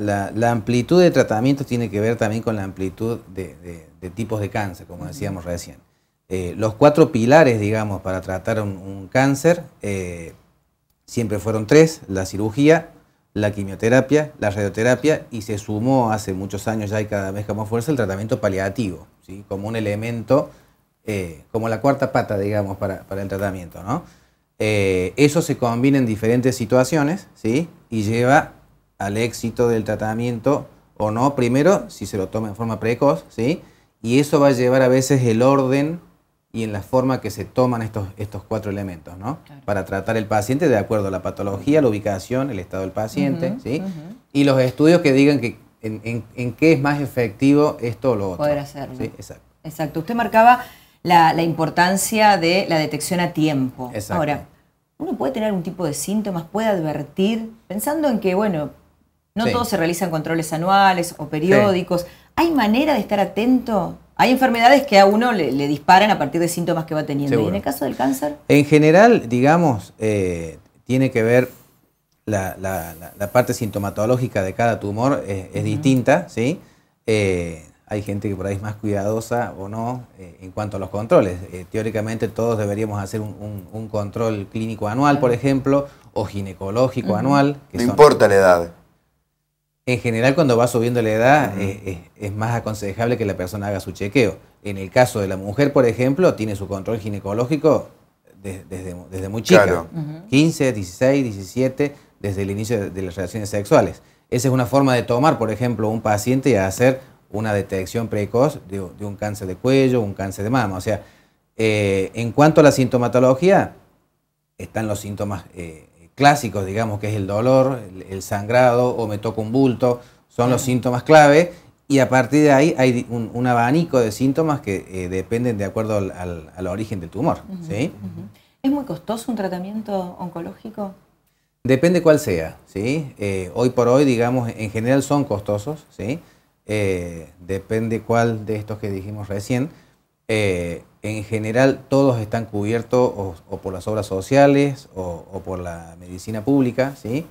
La, amplitud de tratamientos tiene que ver también con la amplitud de, tipos de cáncer, como decíamos recién. Eh, los cuatro pilares, digamos, para tratar un, cáncer eh, siempre fueron tres, la cirugía, la quimioterapia, la radioterapia y se sumó hace muchos años ya y cada vez con más fuerza el tratamiento paliativo, ¿sí? como un elemento, eh, como la cuarta pata, digamos, para, el tratamiento. eso se combina en diferentes situaciones ¿sí? y lleva al éxito del tratamiento o no, primero, si se lo toma en forma precoz, ¿sí? Y eso va a llevar a veces el orden y en la forma que se toman estos, estos cuatro elementos, ¿no? Para tratar el paciente de acuerdo a la patología, la ubicación, el estado del paciente, ¿sí? Y los estudios que digan que en, qué es más efectivo esto o lo otro. Poder hacerlo. Sí, exacto. Exacto. Usted marcaba la, la importancia de la detección a tiempo. Ahora, ¿uno puede tener algún tipo de síntomas? ¿Puede advertir? Pensando en que, bueno, no todos se realizan controles anuales o periódicos. ¿Hay manera de estar atento? Hay enfermedades que a uno le, disparan a partir de síntomas que va teniendo. ¿Y en el caso del cáncer? En general, digamos, eh, tiene que ver la, parte sintomatológica de cada tumor, eh, es, distinta, ¿sí? Eh, hay gente que por ahí es más cuidadosa o no en cuanto a los controles. teóricamente todos deberíamos hacer un, control clínico anual, por ejemplo, o ginecológico anual. no importa la edad. En general, cuando va subiendo la edad, eh, eh, es, más aconsejable que la persona haga su chequeo. En el caso de la mujer, por ejemplo, tiene su control ginecológico desde, muy chica. 15, 16, 17, desde el inicio de las relaciones sexuales. Esa es una forma de tomar, por ejemplo, un paciente y hacer una detección precoz de, un cáncer de cuello, un cáncer de mama. O sea, eh, en cuanto a la sintomatología, están los síntomas clásicos, digamos, que es el dolor, el, sangrado o me toca un bulto, son los síntomas clave y a partir de ahí hay un, abanico de síntomas que eh, dependen de acuerdo al, origen del tumor. ¿Es muy costoso un tratamiento oncológico? Depende cuál sea, ¿sí? Eh, hoy por hoy, digamos, en general son costosos, ¿sí? Eh, depende cuál de estos que dijimos recién. Eh, en general todos están cubiertos o, por las obras sociales o, por la medicina pública, ¿sí?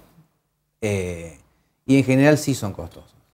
Eh, y en general sí son costosos.